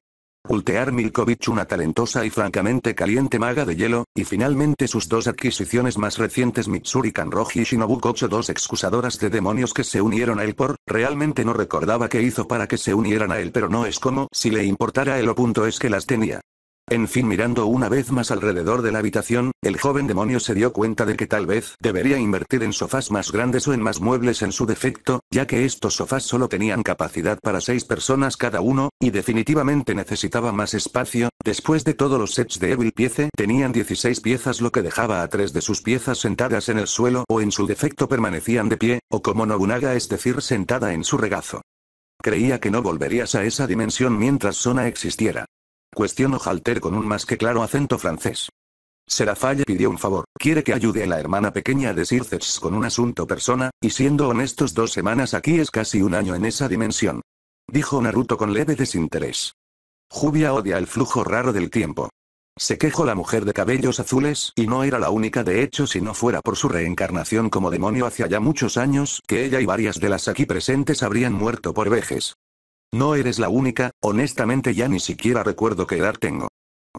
Ultear Milkovich una talentosa y francamente caliente maga de hielo, y finalmente sus dos adquisiciones más recientes Mitsuri Kanroji y Shinobu Kocho dos excusadoras de demonios que se unieron a él por, realmente no recordaba qué hizo para que se unieran a él pero no es como si le importara el o punto es que las tenía. En fin mirando una vez más alrededor de la habitación, el joven demonio se dio cuenta de que tal vez debería invertir en sofás más grandes o en más muebles en su defecto, ya que estos sofás solo tenían capacidad para seis personas cada uno, y definitivamente necesitaba más espacio, después de todos los sets de Evil Piece tenían 16 piezas lo que dejaba a tres de sus piezas sentadas en el suelo o en su defecto permanecían de pie, o como Nobunaga es decir sentada en su regazo. Creía que no volverías a esa dimensión mientras Sona existiera. Cuestionó Halter con un más que claro acento francés. Serafalle pidió un favor, quiere que ayude a la hermana pequeña de Sirces con un asunto persona, y siendo honestos dos semanas aquí es casi un año en esa dimensión. Dijo Naruto con leve desinterés. Jubia odia el flujo raro del tiempo. Se quejó la mujer de cabellos azules, y no era la única de hecho si no fuera por su reencarnación como demonio hacia ya muchos años, que ella y varias de las aquí presentes habrían muerto por vejes. No eres la única, honestamente ya ni siquiera recuerdo qué edad tengo.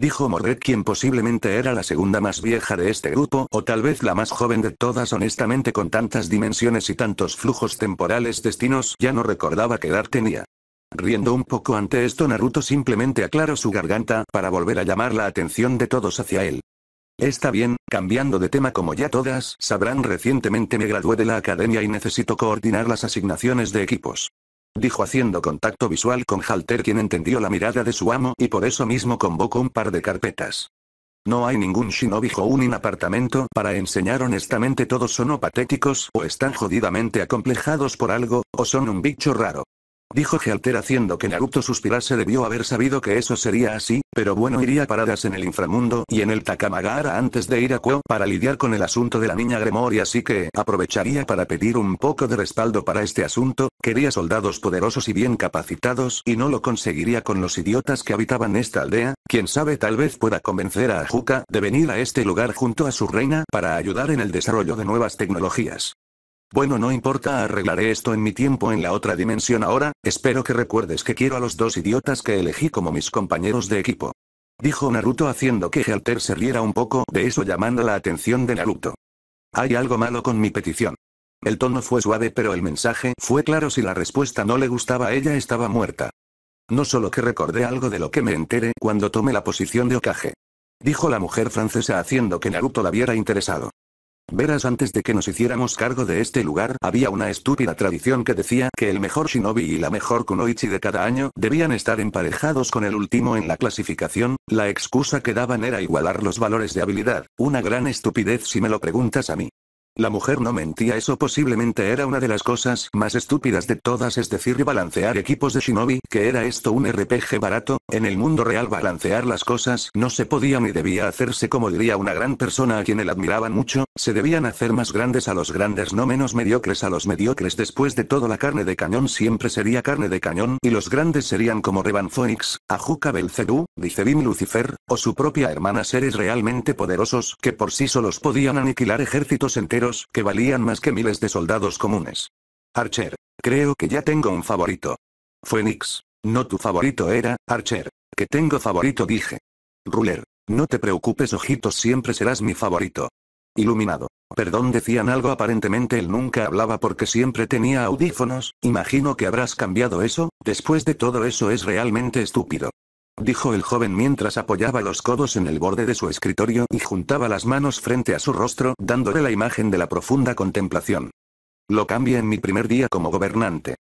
Dijo Morret quien posiblemente era la segunda más vieja de este grupo o tal vez la más joven de todas honestamente con tantas dimensiones y tantos flujos temporales destinos ya no recordaba qué edad tenía. Riendo un poco ante esto Naruto simplemente aclaró su garganta para volver a llamar la atención de todos hacia él. Está bien, cambiando de tema como ya todas sabrán recientemente me gradué de la academia y necesito coordinar las asignaciones de equipos. Dijo haciendo contacto visual con Halter quien entendió la mirada de su amo y por eso mismo convocó un par de carpetas. No hay ningún shinobi un apartamento para enseñar honestamente todos son o patéticos o están jodidamente acomplejados por algo, o son un bicho raro. Dijo Gealter haciendo que Naruto suspirase debió haber sabido que eso sería así, pero bueno iría paradas en el inframundo y en el Takamagahara antes de ir a Kuo para lidiar con el asunto de la niña Gremoria así que aprovecharía para pedir un poco de respaldo para este asunto, quería soldados poderosos y bien capacitados y no lo conseguiría con los idiotas que habitaban esta aldea, quien sabe tal vez pueda convencer a Ajuka de venir a este lugar junto a su reina para ayudar en el desarrollo de nuevas tecnologías. Bueno, no importa, arreglaré esto en mi tiempo en la otra dimensión ahora, espero que recuerdes que quiero a los dos idiotas que elegí como mis compañeros de equipo. Dijo Naruto haciendo que Helter se riera un poco de eso llamando la atención de Naruto. Hay algo malo con mi petición. El tono fue suave pero el mensaje fue claro si la respuesta no le gustaba ella estaba muerta. No solo que recordé algo de lo que me enteré cuando tomé la posición de Okage. Dijo la mujer francesa haciendo que Naruto la viera interesado. Verás antes de que nos hiciéramos cargo de este lugar, había una estúpida tradición que decía que el mejor shinobi y la mejor kunoichi de cada año debían estar emparejados con el último en la clasificación, la excusa que daban era igualar los valores de habilidad, una gran estupidez si me lo preguntas a mí. La mujer no mentía, eso posiblemente era una de las cosas más estúpidas de todas, es decir, balancear equipos de Shinobi, que era esto un RPG barato, en el mundo real balancear las cosas no se podía ni debía hacerse como diría una gran persona a quien él admiraba mucho, se debían hacer más grandes a los grandes, no menos mediocres a los mediocres, después de todo la carne de cañón siempre sería carne de cañón y los grandes serían como Revan Phoenix, Ajuka dice Dicebim Lucifer, o su propia hermana seres realmente poderosos que por sí solos podían aniquilar ejércitos enteros que valían más que miles de soldados comunes. Archer. Creo que ya tengo un favorito. Phoenix. No tu favorito era, Archer. Que tengo favorito dije. Ruler. No te preocupes ojitos siempre serás mi favorito. Iluminado. Perdón decían algo aparentemente él nunca hablaba porque siempre tenía audífonos, imagino que habrás cambiado eso, después de todo eso es realmente estúpido dijo el joven mientras apoyaba los codos en el borde de su escritorio y juntaba las manos frente a su rostro dándole la imagen de la profunda contemplación. Lo cambia en mi primer día como gobernante.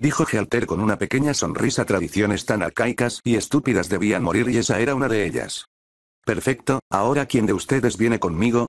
Dijo Gealter con una pequeña sonrisa tradiciones tan arcaicas y estúpidas debían morir y esa era una de ellas. Perfecto, ahora quien de ustedes viene conmigo,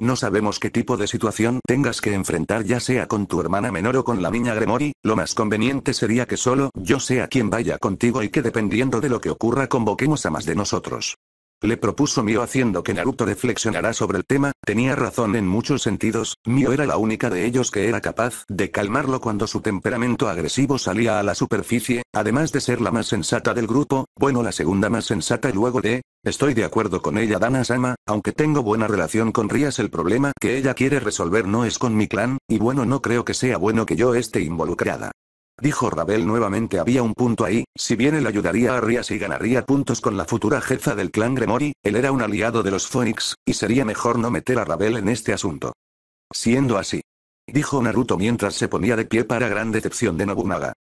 no sabemos qué tipo de situación tengas que enfrentar ya sea con tu hermana menor o con la niña Gremory, lo más conveniente sería que solo yo sea quien vaya contigo y que dependiendo de lo que ocurra convoquemos a más de nosotros. Le propuso Mio haciendo que Naruto reflexionara sobre el tema, tenía razón en muchos sentidos, Mio era la única de ellos que era capaz de calmarlo cuando su temperamento agresivo salía a la superficie, además de ser la más sensata del grupo, bueno la segunda más sensata y luego de... Estoy de acuerdo con ella Dana-sama, aunque tengo buena relación con Rías el problema que ella quiere resolver no es con mi clan, y bueno no creo que sea bueno que yo esté involucrada. Dijo Rabel nuevamente había un punto ahí, si bien él ayudaría a Rias y ganaría puntos con la futura jefa del clan Gremory, él era un aliado de los Phoenix, y sería mejor no meter a Rabel en este asunto. Siendo así. Dijo Naruto mientras se ponía de pie para gran decepción de Nobunaga.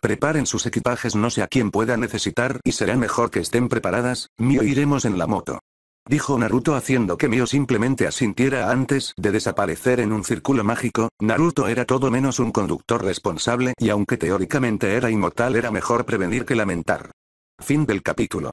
Preparen sus equipajes no sé a quién pueda necesitar y será mejor que estén preparadas, mío iremos en la moto. Dijo Naruto haciendo que Mio simplemente asintiera antes de desaparecer en un círculo mágico, Naruto era todo menos un conductor responsable y aunque teóricamente era inmortal era mejor prevenir que lamentar. Fin del capítulo.